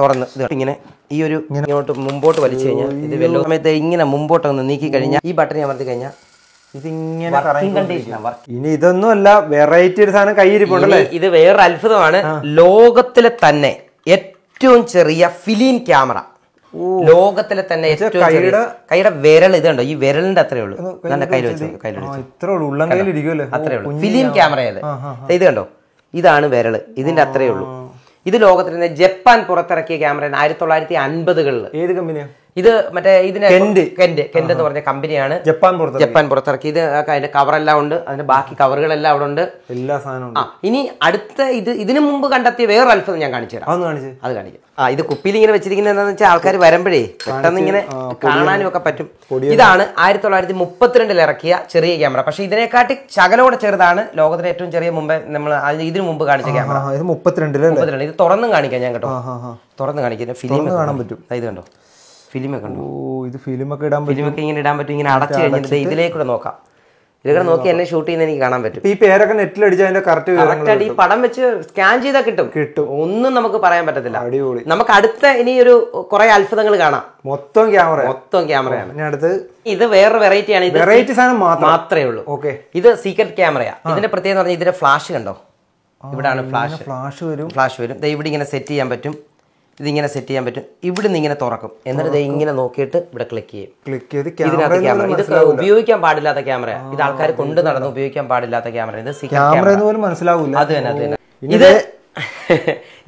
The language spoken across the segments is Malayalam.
തുറന്ന് ഇങ്ങനെ ഈ ഒരു ഇങ്ങോട്ട് മുമ്പോട്ട് വലിച്ചു കഴിഞ്ഞാൽ ഇത് വെല്ലോ സമയത്ത് ഇങ്ങനെ മുമ്പോട്ട് ഒന്ന് നീക്കി കഴിഞ്ഞാൽ ഈ ബട്ടൺ അമർത്തി കഴിഞ്ഞാൽ ഇനി ഇതൊന്നും അല്ല വെറൈറ്റി ഒരു സാധനം കൈയിരിപ്പുണ്ടല്ലേ ഇത് വേറെ അത്ഭുതമാണ് ലോകത്തിലെ തന്നെ ഏറ്റവും ചെറിയ ഫിലിം ക്യാമറ ലോകത്തിലെ തന്നെ കൈയുടെ വിരൽ ഇതുണ്ടോ ഈ വിരലിന്റെ അത്രേ ഉള്ളൂ നല്ല കയ്യിൽ വെച്ചു അത്രേ ഉള്ളൂ ഫിലിം ക്യാമറ ഇത് കണ്ടോ ഇതാണ് വിരൽ ഇതിന്റെ അത്രേ ഉള്ളൂ ഇത് ലോകത്തിൽ നിന്ന് ജപ്പാൻ പുറത്തിറക്കിയ ക്യാമറ ആയിരത്തി തൊള്ളായിരത്തി അൻപതുകളിൽ ഏത് കമ്പനിയാണ് ഇത് മറ്റേ ഇതിനെ കെന്റ് കെന്റ് കെന്റ് എന്ന് പറഞ്ഞ കമ്പനിയാണ് ജപ്പാൻ ജപ്പാൻ പുറത്തിറക്കി ഇത് അതിന്റെ കവറെല്ലാം ഉണ്ട് അതിന്റെ ബാക്കി കവറുകളെല്ലാം അവിടെ ഉണ്ട് എല്ലാ സാധനവും ഇനി അടുത്ത ഇത് ഇതിനു മുമ്പ് കണ്ടെത്തിയ വേറെ അത്ഭുതം ഞാൻ കാണിച്ചു തരാം അത് കാണിക്കാം ആ ഇത് കുപ്പിയിൽ ഇങ്ങനെ വെച്ചിരിക്കുന്ന എന്താണെന്ന് വെച്ചാൽ ആൾക്കാർ വരുമ്പോഴേ പെട്ടെന്ന് ഇങ്ങനെ കാണാനും ഒക്കെ പറ്റും ഇതാണ് ആയിരത്തി തൊള്ളായിരത്തി മുപ്പത്തിരണ്ടിൽ ഇറക്കിയ ചെറിയ ക്യാമറ പക്ഷെ ഇതിനെക്കാട്ടി ശകലോടെ ചെറുതാണ് ലോകത്തിലെ ഏറ്റവും ചെറിയ മുമ്പേ നമ്മൾ ഇതിനു മുമ്പ് കാണിച്ച ക്യാമറ മുപ്പത്തിരണ്ടില് മുപ്പത്തിരണ്ട് ഇത് തുറന്നും കാണിക്കാം ഞാൻ കേട്ടോ തുറന്ന് കാണിക്കുന്നത് ഫിലിം കാണാൻ പറ്റും ഇത് കണ്ടോ ഫിലിമൊക്കെ ഉണ്ട് ഓ ഇത് ഫിലിമൊക്കെ ഇടാൻ ഫിലിമൊക്കെ ഇങ്ങനെ ഇടാൻ പറ്റും ഇങ്ങനെ അടച്ചു കഴിഞ്ഞിട്ട് ഇതിലേക്കൂടെ നോക്കാം ഇതിലൂടെ നോക്കി എന്നെ ഷൂട്ട് ചെയ്യുന്ന എനിക്ക് കാണാൻ പറ്റും ഈ പേരൊക്കെ നെറ്റിൽ അടിച്ചാൽ കറക്റ്റ് കറക്റ്റായിട്ട് ഈ പടം വെച്ച് സ്കാൻ ചെയ്താൽ കിട്ടും കിട്ടും ഒന്നും നമുക്ക് പറയാൻ പറ്റത്തില്ല അടിപൊളി നമുക്ക് അടുത്ത ഇനി ഒരു കുറെ അത്ഭുതങ്ങൾ കാണാം മൊത്തം ക്യാമറ മൊത്തം ക്യാമറയാണ് ഇത് വേറെ വെറൈറ്റി ആണ് വെറൈറ്റി സാധനം മാത്രമേ ഉള്ളൂ ഓക്കെ ഇത് സീക്രട്ട് ക്യാമറയാ ഇതിന്റെ പ്രത്യേകത പറഞ്ഞാൽ ഇതിന്റെ ഫ്ലാഷ് കണ്ടോ ഇവിടാണ് ഫ്ലാഷ് ഫ്ലാഷ് വരും ഫ്ലാഷ് വരും ഇവിടെ ഇങ്ങനെ സെറ്റ് ചെയ്യാൻ പറ്റും ഇതിങ്ങനെ സെറ്റ് ചെയ്യാൻ പറ്റും ഇവിടെ നിന്ന് ഇങ്ങനെ തുറക്കും എന്നിട്ട് ഇത് ഇങ്ങനെ നോക്കിയിട്ട് ഇവിടെ ക്ലിക്ക് ചെയ്യും ക്ലിക്ക് ചെയ്ത് ഇതിനകത്ത് ക്യാമറ ഇത് ഉപയോഗിക്കാൻ പാടില്ലാത്ത ക്യാമറയാണ് ഇത് ആൾക്കാർ കൊണ്ട് നടന്ന് ഉപയോഗിക്കാൻ പാടില്ലാത്ത ക്യാമറ ഇത് ക്യാമറ മനസ്സിലാവില്ല അത് തന്നെ അത് തന്നെ ഇത്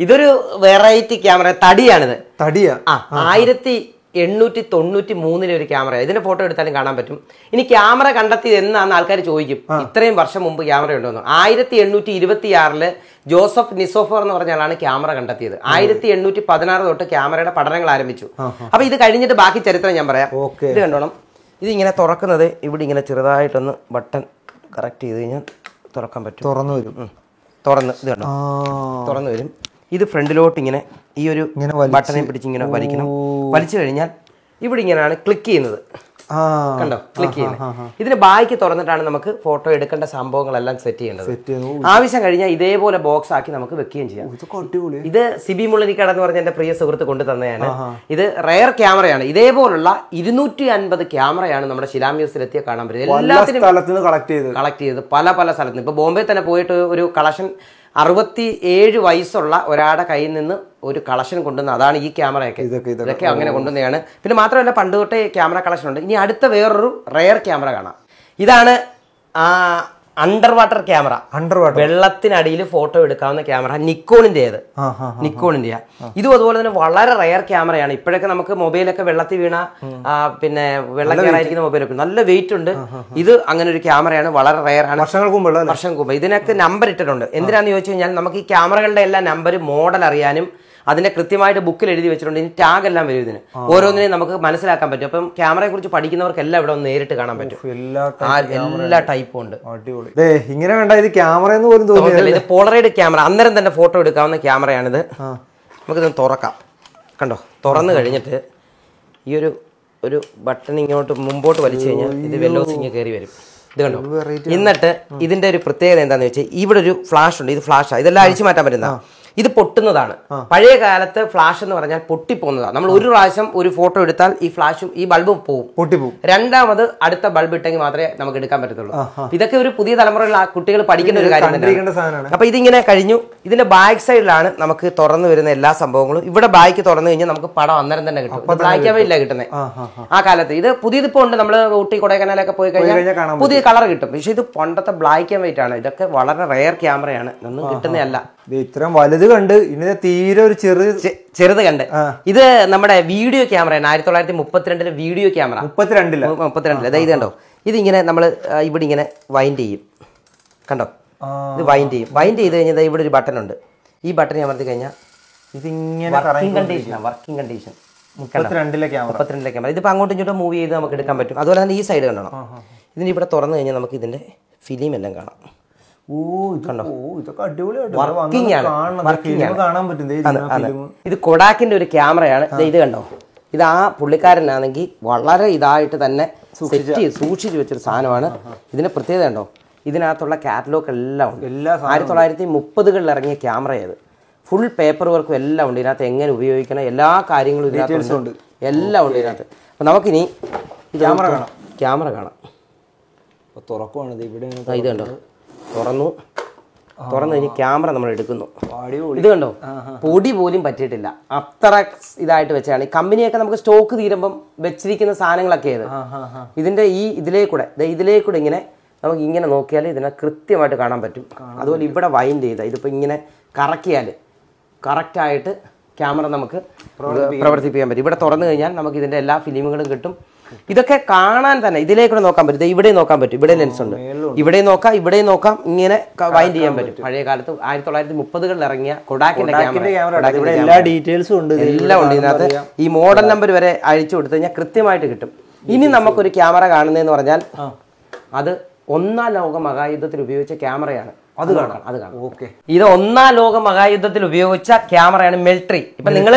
ഇതൊരു വെറൈറ്റി ക്യാമറ തടിയാണിത് തടിയാ ആ ആയിരത്തി എണ്ണൂറ്റി തൊണ്ണൂറ്റി മൂന്നിലെ ഒരു ക്യാമറ ഇതിന്റെ ഫോട്ടോ എടുത്താലും കാണാൻ പറ്റും ഇനി ക്യാമറ കണ്ടെത്തിയത് എന്നാന്ന് ആൾക്കാർ ചോദിക്കും ഇത്രയും വർഷം മുമ്പ് ക്യാമറ ഉണ്ടോ ആയിരത്തി എണ്ണൂറ്റി ഇരുപത്തി ആറില് ജോസഫ് നിസോഫർ എന്ന് പറഞ്ഞ ആളാണ് ക്യാമറ കണ്ടെത്തിയത് ആയിരത്തി എണ്ണൂറ്റി പതിനാറ് തൊട്ട് ക്യാമറയുടെ പഠനങ്ങൾ ആരംഭിച്ചു അപ്പൊ ഇത് കഴിഞ്ഞിട്ട് ബാക്കി ചരിത്രം ഞാൻ പറയാം ഇത് കണ്ടോണം ഇത് ഇങ്ങനെ തുറക്കുന്നത് ഇവിടെ ഇങ്ങനെ ചെറുതായിട്ടൊന്ന് ബട്ടൺ കറക്റ്റ് ചെയ്ത് കഴിഞ്ഞാൽ തുറക്കാൻ പറ്റും തുറന്നു വരും തുറന്ന് ഇത് കണ്ടോ തുറന്നു വരും ഇത് ഫ്രണ്ടിലോട്ട് ഇങ്ങനെ ഈ ഒരു ബട്ടണെ പിടിച്ച് ഇങ്ങനെ വലിക്കണം വലിച്ചു കഴിഞ്ഞാൽ ഇവിടെ ഇങ്ങനെയാണ് ക്ലിക്ക് ചെയ്യുന്നത് കണ്ടോ ക്ലിക്ക് ചെയ്യുന്നത് ഇതിന് ബാക്കി തുറന്നിട്ടാണ് നമുക്ക് ഫോട്ടോ എടുക്കേണ്ട സംഭവങ്ങളെല്ലാം സെറ്റ് ചെയ്യേണ്ടത് ആവശ്യം കഴിഞ്ഞാൽ ഇതേപോലെ ബോക്സ് ആക്കി നമുക്ക് വെക്കുകയും ചെയ്യാം ഇത് സിബി മുള്ളനിക്കട എന്ന് പറഞ്ഞ എന്റെ പ്രിയ സുഹൃത്ത് കൊണ്ടു തന്നെയാണ് ഇത് റയർ ക്യാമറയാണ് ഇതേപോലുള്ള ഇരുന്നൂറ്റി അൻപത് ക്യാമറയാണ് നമ്മുടെ ശിലാമ്യൂസിലെത്തിയ കാണാൻ പറ്റുന്നത് എല്ലാത്തിനും കളക്ട് ചെയ്ത് കളക്ട് ചെയ്ത് പല പല സ്ഥലത്തും ഇപ്പൊ ബോംബെ തന്നെ പോയിട്ട് ഒരു കളക്ഷൻ അറുപത്തി ഏഴ് വയസ്സുള്ള ഒരാളുടെ കയ്യിൽ നിന്ന് ഒരു കളക്ഷൻ കൊണ്ടുവന്ന അതാണ് ഈ ക്യാമറയൊക്കെ ഇതൊക്കെ ഇതൊക്കെ അങ്ങനെ കൊണ്ടുവന്നതാണ് പിന്നെ മാത്രമല്ല പണ്ട് തൊട്ടേ ക്യാമറ കളക്ഷൻ ഉണ്ട് ഇനി അടുത്ത വേറൊരു റെയർ ക്യാമറ കാണാം ഇതാണ് under water camera under water വെള്ളത്തിനടിയിൽ ഫോട്ടോ എടുക്കാവുന്ന ക്യാമറ നിക്കോണിൻ്റെത് നിക്കോണിൻ്റെ ഇതും അതുപോലെ തന്നെ വളരെ റയർ ക്യാമറയാണ് ഇപ്പോഴൊക്കെ നമുക്ക് മൊബൈലൊക്കെ വെള്ളത്തിൽ വീണ പിന്നെ വെള്ളം കയറായിരിക്കുന്ന മൊബൈലൊക്കെ നല്ല വെയിറ്റ് ഉണ്ട് ഇത് അങ്ങനെ ഒരു ക്യാമറയാണ് വളരെ റയർ ആണ് വർഷങ്ങൾക്ക് മുമ്പ് ഇതിനൊക്കെ നമ്പർ ഇട്ടിട്ടുണ്ട് എന്തിനാന്ന് ചോദിച്ചു കഴിഞ്ഞാൽ നമുക്ക് ഈ ക്യാമറകളുടെ എല്ലാ നമ്പർ മോഡൽ അറിയാനും അതിനെ കൃത്യമായിട്ട് ബുക്കിൽ എഴുതി വെച്ചിട്ടുണ്ട് ഇനി ടാഗ് എല്ലാം വരും ഇതിന് ഓരോന്നിനെയും നമുക്ക് മനസ്സിലാക്കാൻ പറ്റും അപ്പം ക്യാമറയെ കുറിച്ച് പഠിക്കുന്നവർക്കെല്ലാം ഇവിടെ നേരിട്ട് കാണാൻ പറ്റും എല്ലാ ടൈപ്പും ഉണ്ട് ഇങ്ങനെ വേണ്ട ഇത് ക്യാമറ എന്ന് പോലും തോന്നുന്നില്ല ഇത് പോളറൈഡ് ക്യാമറ അന്നേരം തന്നെ ഫോട്ടോ എടുക്കാവുന്ന ക്യാമറയാണിത് നമുക്കിത് തുറക്കാം കണ്ടോ തുറന്നു കഴിഞ്ഞിട്ട് ഈ ഒരു ഒരു ബട്ടൺ ഇങ്ങോട്ട് മുമ്പോട്ട് വലിച്ചു കഴിഞ്ഞാൽ ഇത് വെല്ലോസിങ് കയറി വരും ഇത് കണ്ടോ എന്നിട്ട് ഇതിന്റെ ഒരു പ്രത്യേകത എന്താണെന്ന് വെച്ചാൽ ഇവിടെ ഒരു ഫ്ലാഷ് ഉണ്ട് ഇത് ഫ്ലാഷാണ് ഇതെല്ലാം അഴിച്ചു മാറ്റാൻ പറ്റുന്ന ഇത് പൊട്ടുന്നതാണ് പഴയ കാലത്ത് ഫ്ലാഷ് എന്ന് പറഞ്ഞാൽ പൊട്ടിപ്പോകുന്നതാണ് നമ്മൾ ഒരു പ്രാവശ്യം ഒരു ഫോട്ടോ എടുത്താൽ ഈ ഫ്ലാഷും ഈ ബൾബും പോവും പൊട്ടിപ്പോവും രണ്ടാമത് അടുത്ത ബൾബ് ഇട്ടെങ്കിൽ മാത്രമേ നമുക്ക് എടുക്കാൻ പറ്റത്തുള്ളൂ ഇതൊക്കെ ഒരു പുതിയ തലമുറയുള്ള കുട്ടികൾ പഠിക്കുന്ന ഒരു കാര്യം അപ്പൊ ഇതിങ്ങനെ കഴിഞ്ഞു ഇതിന്റെ ബാക്ക് സൈഡിലാണ് നമുക്ക് തുറന്നു വരുന്ന എല്ലാ സംഭവങ്ങളും ഇവിടെ ബാക്ക് തുറന്നു കഴിഞ്ഞാൽ നമുക്ക് പടം അന്നേരം തന്നെ കിട്ടും ബ്ലാക്ക് ഇല്ല കിട്ടുന്നത് ആ കാലത്ത് ഇത് പുതിയതിപ്പോ ഉണ്ട് നമ്മൾ ഊട്ടി കൊടൈക്കനാലൊക്കെ പോയി കഴിഞ്ഞാൽ പുതിയ കളർ കിട്ടും പക്ഷെ ഇത് പണ്ടത്തെ ബ്ലാക്ക് ആൻഡ് വൈറ്റ് ആണ് ഇതൊക്കെ വളരെ റെയർ ക്യാമറയാണ് ഒന്നും കിട്ടുന്നതല്ല ഇത്രയും വലുത് കണ്ട് ഇനി തീരെ ഒരു ചെറു ചെറുത് കണ്ട് ഇത് നമ്മുടെ വീഡിയോ ക്യാമറയാണ് ആയിരത്തി തൊള്ളായിരത്തി മുപ്പത്തിരണ്ടിലെ വീഡിയോ ക്യാമറ മുപ്പത്തിരണ്ടില് മുപ്പത്തിരണ്ടില് അതായത് കണ്ടോ ഇതിങ്ങനെ നമ്മൾ ഇവിടെ ഇങ്ങനെ വൈൻഡ് ചെയ്യും കണ്ടോ ഇത് വൈൻഡ് ചെയ്യും വൈൻഡ് ചെയ്ത് കഴിഞ്ഞാൽ ഇവിടെ ഒരു ബട്ടൺ ഉണ്ട് ഈ ബട്ടൺ അമർത്തി കഴിഞ്ഞാൽ ഇതിങ്ങനെ വർക്കിംഗ് വർക്കിംഗ് കണ്ടീഷൻ മുപ്പത്തിരണ്ടിലെ ക്യാമറ ഇതിപ്പോൾ അങ്ങോട്ടും ഇങ്ങോട്ടും മൂവ് ചെയ്ത് നമുക്ക് എടുക്കാൻ പറ്റും അതുപോലെ തന്നെ ഈ സൈഡ് കണ്ടോ ഇതിന് ഇവിടെ തുറന്നു കഴിഞ്ഞാൽ നമുക്ക് ഇതിന്റെ ഫിലിം എല്ലാം കാണാം കണ്ടോ ഇത് കൊടാക്കിന്റെ ഒരു ക്യാമറയാണ് ഇത് കണ്ടോ ഇത് ആ പുള്ളിക്കാരനാണെങ്കിൽ വളരെ ഇതായിട്ട് തന്നെ സൂക്ഷിച്ചു വെച്ചൊരു സാധനമാണ് ഇതിന് പ്രത്യേകത ഉണ്ടോ ഇതിനകത്തുള്ള കാറ്റലോഗ് എല്ലാം ഉണ്ട് എല്ലാ ആയിരത്തി തൊള്ളായിരത്തി മുപ്പതുകളിൽ ഇറങ്ങിയ ക്യാമറയത് ഫുൾ പേപ്പർ വർക്കും എല്ലാം ഉണ്ട് ഇതിനകത്ത് എങ്ങനെ ഉപയോഗിക്കണം എല്ലാ കാര്യങ്ങളും ഉണ്ട് എല്ലാം ഉണ്ട് ഇതിനകത്ത് അപ്പൊ നമുക്കിനി ക്യാമറ കാണാം ക്യാമറ കാണാം തുറക്കുവാണ് ഇവിടെ ഇത് കണ്ടോ തുറന്നു തുറന്നു കഴിഞ്ഞ് ക്യാമറ നമ്മൾ എടുക്കുന്നു ഇത് കണ്ടോ പൊടി പോലും പറ്റിയിട്ടില്ല അത്ര ഇതായിട്ട് വെച്ചാണ് ഈ കമ്പനിയൊക്കെ നമുക്ക് സ്റ്റോക്ക് തീരുമ്പം വെച്ചിരിക്കുന്ന സാധനങ്ങളൊക്കെ ഇത് ഇതിന്റെ ഈ ഇതിലേ കൂടെ ഇതിലേ കൂടെ ഇങ്ങനെ നമുക്ക് ഇങ്ങനെ നോക്കിയാൽ ഇതിനെ കൃത്യമായിട്ട് കാണാൻ പറ്റും അതുപോലെ ഇവിടെ വൈൻഡ് ചെയ്ത ഇതിപ്പോ ഇങ്ങനെ കറക്കിയാൽ കറക്റ്റായിട്ട് ക്യാമറ നമുക്ക് പ്രവർത്തിപ്പിക്കാൻ പറ്റും ഇവിടെ തുറന്നു കഴിഞ്ഞാൽ നമുക്ക് ഇതിന്റെ എല്ലാ ഫിലിമുകളും കിട്ടും ഇതൊക്കെ കാണാൻ തന്നെ ഇതിലേക്കൂടെ നോക്കാൻ പറ്റും ഇവിടെ നോക്കാൻ പറ്റും ഇവിടെ ലെൻസ് ഉണ്ട് ഇവിടെ നോക്കാം ഇവിടെ നോക്കാം ഇങ്ങനെ വൈൻഡ് ചെയ്യാൻ പറ്റും പഴയ കാലത്ത് ആയിരത്തി തൊള്ളായിരത്തി മുപ്പതുകളിൽ ഇറങ്ങിയ കൊടാക്കിന്റെ ക്യാമറ എല്ലാ ഡീറ്റെയിൽസും ഉണ്ട് എല്ലാം ഉണ്ട് ഇതിനകത്ത് ഈ മോഡൽ നമ്പർ വരെ അഴിച്ചു കൊടുത്തു കഴിഞ്ഞാൽ കൃത്യമായിട്ട് കിട്ടും ഇനി നമുക്കൊരു ക്യാമറ കാണുന്നതെന്ന് പറഞ്ഞാൽ അത് ഒന്നാം ലോക മഹായുദ്ധത്തിൽ ഉപയോഗിച്ച ക്യാമറയാണ് അത് കാണാം അത് കാണാം ഓക്കെ ഇത് ഒന്നാം ലോക മഹായുദ്ധത്തിൽ ഉപയോഗിച്ച ക്യാമറയാണ് മിലിറ്ററി ഇപ്പൊ നിങ്ങൾ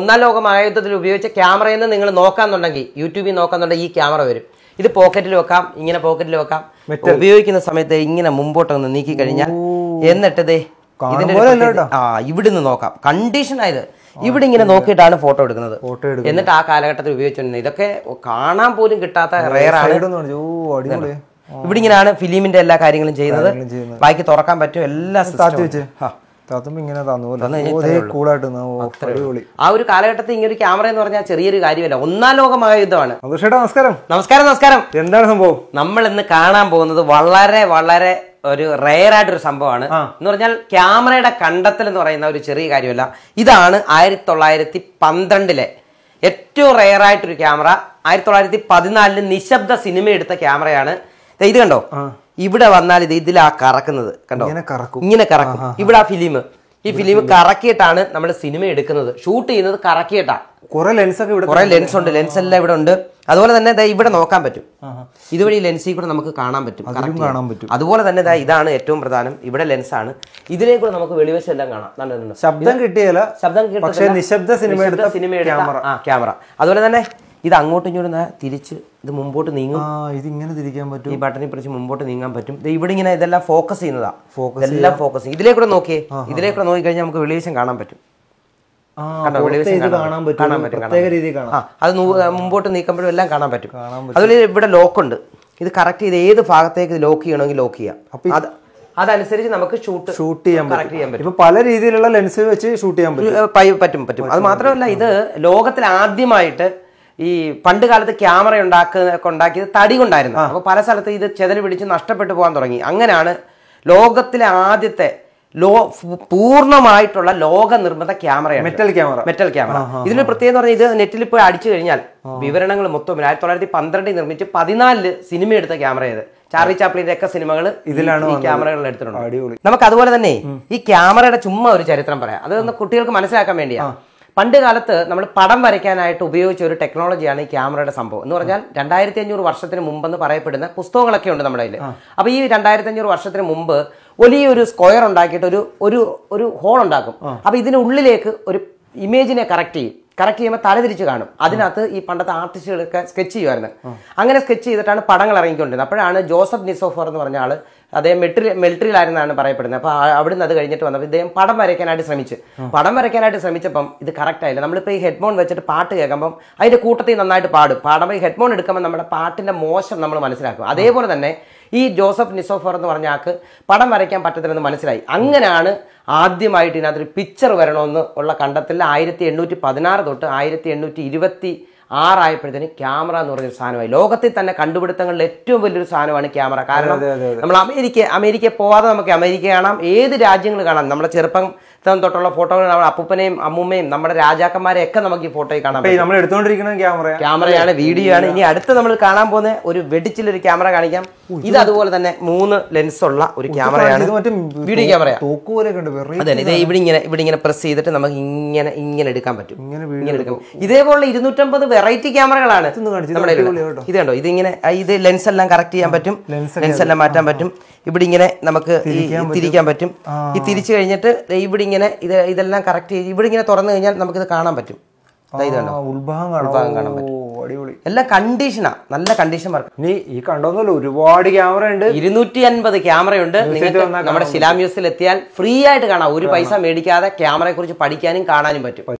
ഒന്നാം ലോക മഹായുദ്ധത്തിൽ ഉപയോഗിച്ച ക്യാമറയിൽ നിന്ന് നിങ്ങൾ നോക്കാന്നുണ്ടെങ്കിൽ യൂട്യൂബിൽ നോക്കാന്നുണ്ടെങ്കിൽ ഈ ക്യാമറ വരും ഇത് പോക്കറ്റിൽ വെക്കാം ഇങ്ങനെ പോക്കറ്റിൽ വെക്കാം ഉപയോഗിക്കുന്ന സമയത്ത് ഇങ്ങനെ ഒന്ന് നീക്കി കഴിഞ്ഞാൽ എന്നിട്ട് ദേ ആ ഇവിടുന്ന് നോക്കാം കണ്ടീഷൻ ആയത് ഇവിടെ ഇങ്ങനെ നോക്കിയിട്ടാണ് ഫോട്ടോ എടുക്കുന്നത് ഫോട്ടോ എടുക്കുന്നത് എന്നിട്ട് ആ കാലഘട്ടത്തിൽ ഉപയോഗിച്ചോണ്ടിരുന്നത് ഇതൊക്കെ കാണാൻ പോലും കിട്ടാത്ത റെയർ ആണ് ഇവിടെ ഇങ്ങനെയാണ് ഫിലിമിന്റെ എല്ലാ കാര്യങ്ങളും ചെയ്യുന്നത് ബാക്കി തുറക്കാൻ പറ്റും എല്ലാ ഇങ്ങനെ ആ ഒരു കാലഘട്ടത്തിൽ ഇങ്ങനെ ക്യാമറ എന്ന് പറഞ്ഞാൽ ചെറിയൊരു കാര്യമല്ല ഒന്നാം ലോകമായ യുദ്ധമാണ് നമസ്കാരം നമസ്കാരം നമസ്കാരം എന്താണ് സംഭവം നമ്മൾ ഇന്ന് കാണാൻ പോകുന്നത് വളരെ വളരെ ഒരു റെയർ ഒരു സംഭവമാണ് എന്ന് പറഞ്ഞാൽ ക്യാമറയുടെ കണ്ടെത്തൽ എന്ന് പറയുന്ന ഒരു ചെറിയ കാര്യമല്ല ഇതാണ് ആയിരത്തി തൊള്ളായിരത്തി പന്ത്രണ്ടിലെ ഏറ്റവും റെയർ ആയിട്ടൊരു ക്യാമറ ആയിരത്തി തൊള്ളായിരത്തി പതിനാലിന് നിശബ്ദ സിനിമ എടുത്ത ക്യാമറയാണ് ഇത് കണ്ടോ ഇവിടെ വന്നാൽ ഇത് ഇതിലാ കറക്കുന്നത് കണ്ടോ ഇങ്ങനെ കറക്കും ഇവിടെ ആ ഫിലിം ഈ ഫിലിം കറക്കിയിട്ടാണ് നമ്മൾ സിനിമ എടുക്കുന്നത് ഷൂട്ട് ചെയ്യുന്നത് കറക്കിയിട്ടാ കുറെ ലെൻസ് ഒക്കെ ഇവിടെ കുറെ ലെൻസ് ഉണ്ട് ലെൻസ് എല്ലാം ഇവിടെ ഉണ്ട് അതുപോലെ തന്നെ ഇവിടെ നോക്കാൻ പറ്റും ഇതുവഴി ലെൻസിൽ കൂടെ നമുക്ക് കാണാൻ പറ്റും കാണാൻ പറ്റും അതുപോലെ തന്നെ ഇതാണ് ഏറ്റവും പ്രധാനം ഇവിടെ ലെൻസ് ആണ് ഇതിനെ കൂടെ നമുക്ക് വെളിവശം എല്ലാം കാണാം ശബ്ദം കിട്ടിയാലോ ശബ്ദം നിശബ്ദ സിനിമ സിനിമയുടെ ക്യാമറ അതുപോലെ തന്നെ ഇത് അങ്ങോട്ടും ഇങ്ങോട്ടും തിരിച്ച് ഇത് മുമ്പോട്ട് നീങ്ങും ഇത് ഇങ്ങനെ തിരിക്കാൻ പറ്റും ഈ ബട്ടണിൽ പിടിച്ച് മുമ്പോട്ട് നീങ്ങാൻ പറ്റും ഇവിടെ ഇങ്ങനെ ഇതെല്ലാം ഫോക്കസ് ചെയ്യുന്നതാ ഫോക്കസ് എല്ലാം ഫോക്കസ് ഇതിലേ കൂടെ നോക്കിയേ ഇതിലേ കൂടെ നോക്കി കഴിഞ്ഞാൽ നമുക്ക് വെളിവേശം കാണാൻ പറ്റും അത് മുമ്പോട്ട് നീക്കുമ്പോഴും എല്ലാം കാണാൻ പറ്റും അതുപോലെ ഇവിടെ ലോക്ക് ഉണ്ട് ഇത് കറക്റ്റ് ചെയ്ത് ഏത് ഭാഗത്തേക്ക് ലോക്ക് ചെയ്യണമെങ്കിൽ ലോക്ക് ചെയ്യാം അതനുസരിച്ച് നമുക്ക് ഷൂട്ട് ഷൂട്ട് ചെയ്യാൻ കറക്റ്റ് ചെയ്യാൻ പറ്റും പല രീതിയിലുള്ള ലെൻസ് വെച്ച് ഷൂട്ട് ചെയ്യാൻ പറ്റും പറ്റും പറ്റും അത് മാത്രമല്ല ഇത് ലോകത്തിൽ ആദ്യമായിട്ട് ഈ പണ്ട് കാലത്ത് ക്യാമറ ഉണ്ടാക്കുക ഉണ്ടാക്കിയത് തടി കൊണ്ടായിരുന്നു അപ്പോൾ പല സ്ഥലത്ത് ഇത് ചെതൽ പിടിച്ച് നഷ്ടപ്പെട്ടു പോകാൻ തുടങ്ങി അങ്ങനെയാണ് ലോകത്തിലെ ആദ്യത്തെ ലോ പൂർണ്ണമായിട്ടുള്ള ലോക നിർമ്മിത ക്യാമറയാണ് മെറ്റൽ ക്യാമറ മെറ്റൽ ക്യാമറ ഇതിന് പ്രത്യേകം പറഞ്ഞാൽ ഇത് നെറ്റിൽ പോയി അടിച്ചു കഴിഞ്ഞാൽ വിവരണങ്ങൾ മൊത്തം ആയിരത്തി തൊള്ളായിരത്തി പന്ത്രണ്ടിൽ നിർമ്മിച്ച് പതിനാലില് സിനിമ എടുത്ത ക്യാമറ ഇത് ചാർലി ചാപ്ലിന്റെ ഒക്കെ സിനിമകൾ ഇതിലാണ് ഈ ക്യാമറകൾ എടുത്തിട്ടുണ്ട് നമുക്ക് അതുപോലെ തന്നെ ഈ ക്യാമറയുടെ ചുമ്മാ ഒരു ചരിത്രം പറയാം അതൊന്ന് കുട്ടികൾക്ക് മനസ്സിലാക്കാൻ വേണ്ടിയാണ് പണ്ട് കാലത്ത് നമ്മൾ പടം വരയ്ക്കാനായിട്ട് ഉപയോഗിച്ച ഒരു ടെക്നോളജിയാണ് ഈ ക്യാമറയുടെ സംഭവം എന്ന് പറഞ്ഞാൽ രണ്ടായിരത്തി അഞ്ഞൂറ് വർഷത്തിന് മുമ്പെന്ന് പറയപ്പെടുന്ന പുസ്തകങ്ങളൊക്കെ ഉണ്ട് നമ്മുടെ കയ്യിൽ അപ്പോൾ ഈ രണ്ടായിരത്തി അഞ്ഞൂറ് വർഷത്തിന് മുമ്പ് വലിയൊരു സ്ക്വയർ ഉണ്ടാക്കിയിട്ട് ഒരു ഒരു ഒരു ഹോൾ ഉണ്ടാക്കും അപ്പോൾ ഇതിനുള്ളിലേക്ക് ഒരു ഇമേജിനെ കറക്റ്റ് ചെയ്യും കറക്റ്റ് ചെയ്യുമ്പോൾ തലതിരിച്ച് കാണും അതിനകത്ത് ഈ പണ്ടത്തെ ആർട്ടിസ്റ്റുകളൊക്കെ സ്കെച്ച് ചെയ്യുമായിരുന്നു അങ്ങനെ സ്കെച്ച് ചെയ്തിട്ടാണ് പടങ്ങൾ ഇറങ്ങിക്കൊണ്ടിരുന്നത് അപ്പോഴാണ് ജോസഫ് നിസോഫർ എന്ന് പറഞ്ഞ ആൾ അദ്ദേഹം മെട്രി മിലിറ്ററിയിലായിരുന്നാണ് പറയപ്പെടുന്നത് അപ്പോൾ അവിടുന്ന് അത് കഴിഞ്ഞിട്ട് വന്നപ്പോൾ ഇദ്ദേഹം പടം വരയ്ക്കാനായിട്ട് ശ്രമിച്ചു പടം വരയ്ക്കാനായിട്ട് ശ്രമിച്ചപ്പം ഇത് കറക്റ്റ് ആയില്ല നമ്മളിപ്പോൾ ഈ ഹെഡ്ഫോൺ വെച്ചിട്ട് പാട്ട് കേൾക്കുമ്പം അതിന്റെ കൂട്ടത്തിൽ നന്നായിട്ട് പാടും പാടുമ്പോൾ ഈ ഹെഡ്ഫോൺ എടുക്കുമ്പോൾ നമ്മുടെ പാട്ടിന്റെ മോശം നമ്മൾ മനസ്സിലാക്കും അതേപോലെ തന്നെ ഈ ജോസഫ് നിസോഫർ എന്ന് പറഞ്ഞ ആൾക്ക് പടം വരയ്ക്കാൻ പറ്റത്തില്ലെന്ന് മനസ്സിലായി അങ്ങനെയാണ് ആദ്യമായിട്ട് ഇതിനകത്തൊരു പിക്ചർ വരണമെന്ന് ഉള്ള കണ്ടെത്തലിൽ ആയിരത്തി എണ്ണൂറ്റി പതിനാറ് തൊട്ട് ആയിരത്തി എണ്ണൂറ്റി ഇരുപത്തി ആറായപ്പോഴത്തേന് ക്യാമറ എന്ന് പറഞ്ഞൊരു സാധനമായി ലോകത്തിൽ തന്നെ കണ്ടുപിടുത്തങ്ങളിൽ ഏറ്റവും വലിയൊരു സാധനമാണ് ക്യാമറ കാരണം നമ്മൾ അമേരിക്ക അമേരിക്ക പോവാതെ നമുക്ക് അമേരിക്ക കാണാം ഏത് രാജ്യങ്ങൾ കാണാം നമ്മുടെ ചെറുപ്പം തൊട്ടുള്ള ഫോട്ടോകൾ നമ്മുടെ അപ്പൂപ്പനെയും അമ്മൂമ്മയും നമ്മുടെ രാജാക്കന്മാരെ ഒക്കെ നമുക്ക് ഈ ഫോട്ടോയിൽ കാണാം നമ്മൾ എടുത്തുകൊണ്ടിരിക്കുന്ന ക്യാമറ ക്യാമറയാണ് വീഡിയോ ആണ് ഇനി അടുത്ത് നമ്മൾ കാണാൻ പോകുന്ന ഒരു വെടിച്ചിലൊരു ക്യാമറ കാണിക്കാം ഇത് അതുപോലെ തന്നെ മൂന്ന് ലെൻസ് ഉള്ള ഒരു ക്യാമറയാണ് വീഡിയോ ക്യാമറ അതെ ഇത് ഇവിടെ ഇങ്ങനെ ഇവിടെ ഇങ്ങനെ പ്രസ് ചെയ്തിട്ട് നമുക്ക് ഇങ്ങനെ ഇങ്ങനെ എടുക്കാൻ പറ്റും ഇങ്ങനെ എടുക്കാം ഇതേപോലെ ഇരുന്നൂറ്റമ്പത് വെറൈറ്റി ക്യാമറകളാണ് ഇത് കണ്ടോ ഇത് ഇങ്ങനെ ഇത് ലെൻസ് എല്ലാം കറക്റ്റ് ചെയ്യാൻ പറ്റും ലെൻസ് എല്ലാം മാറ്റാൻ പറ്റും ഇവിടെ ഇങ്ങനെ നമുക്ക് തിരിക്കാൻ പറ്റും ഈ തിരിച്ചു കഴിഞ്ഞിട്ട് ഇവിടെ ഇങ്ങനെ ഇത് ഇതെല്ലാം കറക്റ്റ് ചെയ്ത് ഇവിടെ ഇങ്ങനെ തുറന്നു കഴിഞ്ഞാൽ നമുക്ക് കാണാൻ പറ്റും കാണാൻ പറ്റും അടിപൊളി എല്ലാം കണ്ടീഷനാ നല്ല കണ്ടീഷൻ വർക്ക് ഈ ഒരുപാട് ക്യാമറ ഉണ്ട് ഇരുന്നൂറ്റി അൻപത് ക്യാമറ ഉണ്ട് നിങ്ങൾക്ക് നമ്മുടെ ശിലാമ്യൂസിൽ എത്തിയാൽ ഫ്രീ ആയിട്ട് കാണാം ഒരു പൈസ മേടിക്കാതെ ക്യാമറയെ കുറിച്ച് പഠിക്കാനും കാണാനും പറ്റും